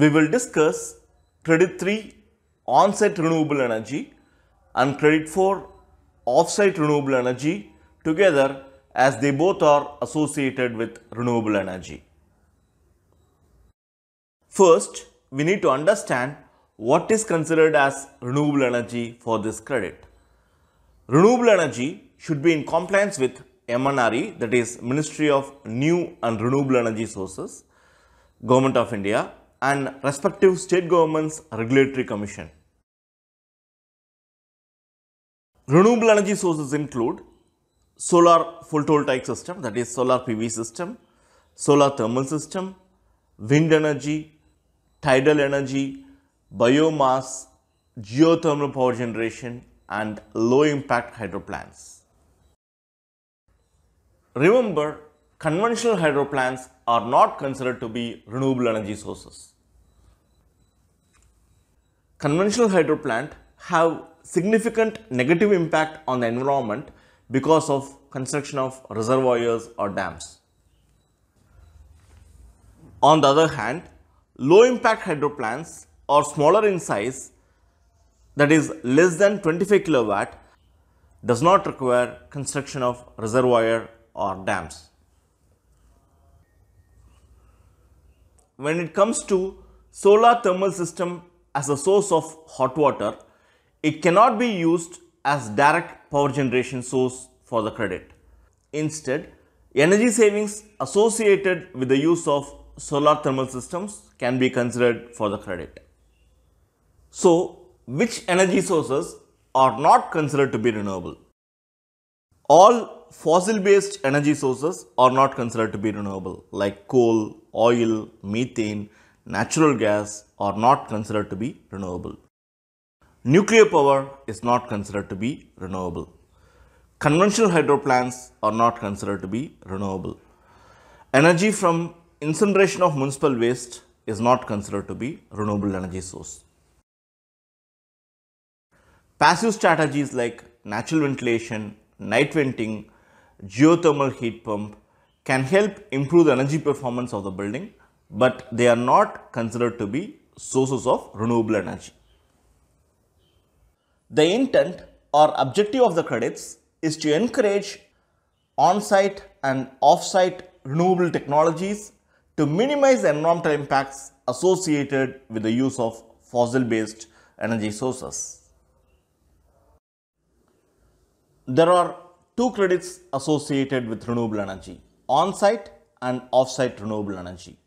we will discuss Credit 3 on-site renewable energy and Credit 4 off-site renewable energy together as they both are associated with renewable energy. First, we need to understand what is considered as renewable energy for this credit. Renewable energy should be in compliance with MNRE that is Ministry of New and Renewable Energy Sources, Government of India and respective state governments regulatory commission. Renewable energy sources include solar photovoltaic system that is solar PV system, solar thermal system, wind energy, tidal energy, biomass, geothermal power generation and low impact hydro plants. Remember, conventional hydro plants are not considered to be renewable energy sources conventional hydro plant have significant negative impact on the environment because of construction of reservoirs or dams. On the other hand, low impact hydro plants are smaller in size that is less than 25 kilowatt does not require construction of reservoir or dams. When it comes to solar thermal system as a source of hot water, it cannot be used as direct power generation source for the credit. Instead, energy savings associated with the use of solar thermal systems can be considered for the credit. So, which energy sources are not considered to be renewable? All fossil based energy sources are not considered to be renewable like coal, oil, methane, natural gas are not considered to be renewable. Nuclear power is not considered to be renewable. Conventional hydro plants are not considered to be renewable. Energy from incineration of municipal waste is not considered to be renewable energy source. Passive strategies like natural ventilation, night venting, geothermal heat pump can help improve the energy performance of the building but they are not considered to be sources of renewable energy. The intent or objective of the credits is to encourage on-site and off-site renewable technologies to minimize the environmental impacts associated with the use of fossil-based energy sources. There are two credits associated with renewable energy, on-site and off-site renewable energy.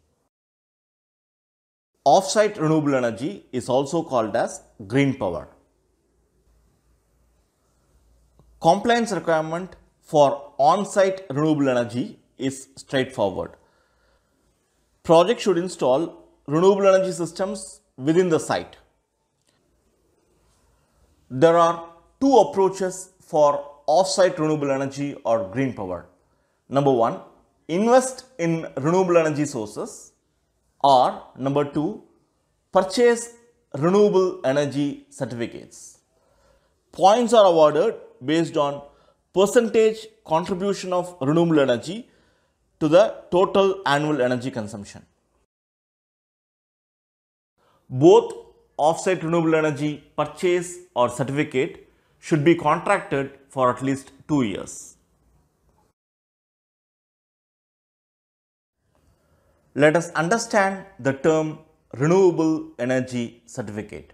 Offsite renewable energy is also called as green power. Compliance requirement for on-site renewable energy is straightforward. Project should install renewable energy systems within the site. There are two approaches for off-site renewable energy or green power. Number one, invest in renewable energy sources or number two, purchase renewable energy certificates. Points are awarded based on percentage contribution of renewable energy to the total annual energy consumption. Both offset renewable energy purchase or certificate should be contracted for at least two years. let us understand the term renewable energy certificate.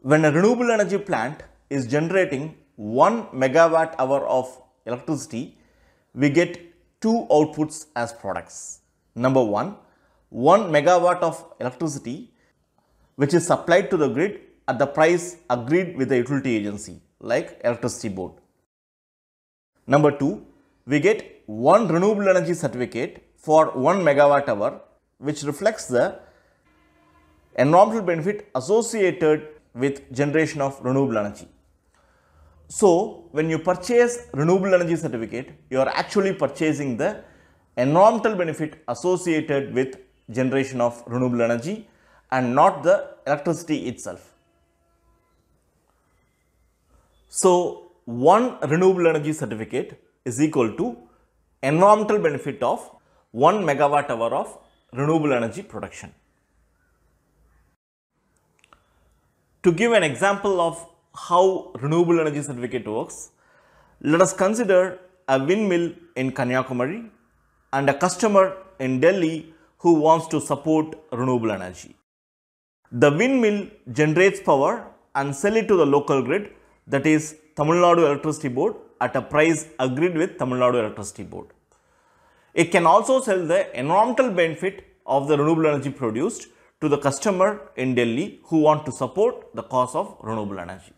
When a renewable energy plant is generating 1 megawatt hour of electricity, we get two outputs as products. Number one, 1 megawatt of electricity which is supplied to the grid at the price agreed with the utility agency like electricity board. Number two, we get one renewable energy certificate for 1 megawatt hour which reflects the environmental benefit associated with generation of renewable energy. So, when you purchase renewable energy certificate, you are actually purchasing the environmental benefit associated with generation of renewable energy and not the electricity itself. So, one renewable energy certificate is equal to environmental benefit of 1 megawatt hour of renewable energy production. To give an example of how renewable energy certificate works, let us consider a windmill in Kanyakumari and a customer in Delhi who wants to support renewable energy. The windmill generates power and sell it to the local grid that is Tamil Nadu Electricity Board at a price agreed with Tamil Nadu Electricity Board. It can also sell the environmental benefit of the renewable energy produced to the customer in Delhi who want to support the cause of renewable energy.